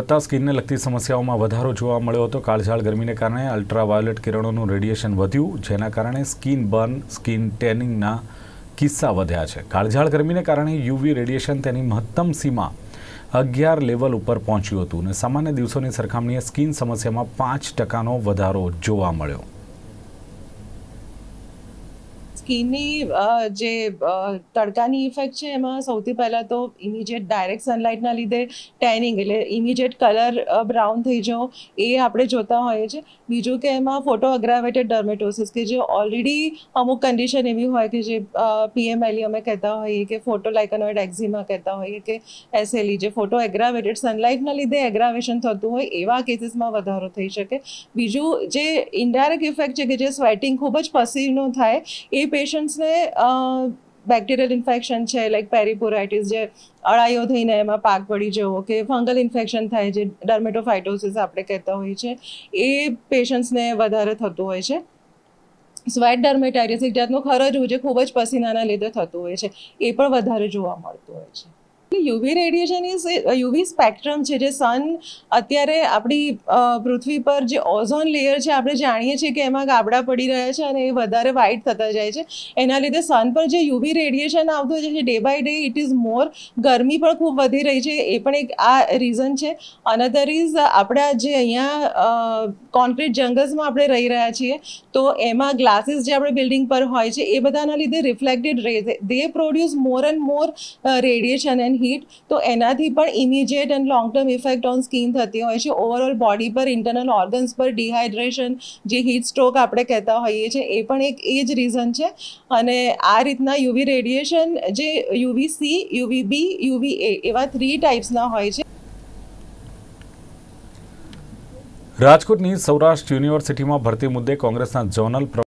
વધતા સ્કિનને લગતી સમસ્યાઓમાં વધારો જોવા મળ્યો હતો કાળઝાળ ગરમીને કારણે અલ્ટ્રાવાયોલેટ કિરણોનું રેડિયેશન વધ્યું જેના કારણે સ્કિન બર્ન સ્કિન ટેનિંગના કિસ્સા વધ્યા છે કાળઝાળ ગરમીને કારણે યુવી રેડિયેશન તેની મહત્તમ સીમા અગિયાર લેવલ ઉપર પહોંચ્યું હતું અને સામાન્ય દિવસોની સરખામણીએ સ્કિન સમસ્યામાં પાંચ ટકાનો વધારો જોવા મળ્યો સ્કિનની જે તડકાની ઇફેક્ટ છે એમાં સૌથી પહેલાં તો ઇમિજિએટ ડાયરેક્ટ સનલાઇટના લીધે ટેનિંગ એટલે ઇમિજિએટ કલર બ્રાઉન થઈ જવો એ આપણે જોતા હોઈએ છીએ બીજું કે એમાં ફોટો અગ્રાવેટેડ ડર્મેટોસિસ કે જે ઓલરેડી અમુક કન્ડિશન એવી હોય કે જે પીએમએલઈ e અમે કહેતા હોઈએ કે ફોટો લાઇકનોઇડ એક્ઝિમા કહેતા હોઈએ કે એસએલઈ e જે ફોટો એગ્રાવેટેડ સનલાઇટના લીધે એગ્રાવેશન થતું હોય એવા કેસીસમાં વધારો થઈ શકે બીજું જે ઇન્ડાયરેક્ટ ઇફેક્ટ છે કે જે સ્વેટિંગ ખૂબ જ પસીનો થાય એ પેશન્ટ્સને બેક્ટેરિયલ ઇન્ફેક્શન છે લાઈક પેરીપોરાઇટિસ જે અળાઈઓ થઈને એમાં પાક પડી જવો કે ફંગલ ઇન્ફેક્શન થાય જે ડર્મેટોફાઇટોસિસ આપણે કહેતા હોઈએ છીએ એ પેશન્ટ્સને વધારે થતું હોય છે સ્વેટ ડર્મેટાઇટિસ એક જાતનું ખરજ હોય છે ખૂબ જ પસીનાના લીધે થતું હોય છે એ પણ વધારે જોવા મળતું હોય છે UV radiation is UV spectrum છે જે સન અત્યારે આપણી પૃથ્વી પર જે ઓઝોન લેયર છે આપણે જાણીએ છીએ કે એમાં ગાબડા પડી રહ્યા છે અને એ વધારે વાઇટ થતા જાય છે એના લીધે સન પર જે યુવી રેડિયેશન આવતું જાય છે day by day it is more ગરમી પણ ખૂબ વધી રહી છે એ પણ એક આ રીઝન છે અનધર ઇઝ આપણા જે અહીંયા કોન્ક્રીટ જંગલ્સમાં આપણે રહી રહ્યા છીએ તો એમાં ગ્લાસીસ જે આપણે બિલ્ડિંગ પર હોય છે એ બધાના લીધે reflected ray they produce more and more radiation and heat તો એનાથી પણ immediate and long term effect on skin થતી હોય છે ઓવરઓલ બોડી પર ઇન્ટરનલ ઓર્ગન્સ પર ડિહાઇડ્રેશન જે હીટ સ્ટ્રોક આપણે કહેતા હોઈએ છીએ એ પણ એક એ જ રીઝન છે અને આ રીતના યુવી રેડિએશન જે UV C UV B UV A એવા થ્રી ટાઈપ્સના હોય છે રાજકોટની સૌરાષ્ટ્ર યુનિવર્સિટીમાં ભરતી મુદ્દે કોંગ્રેસના ઝોનલ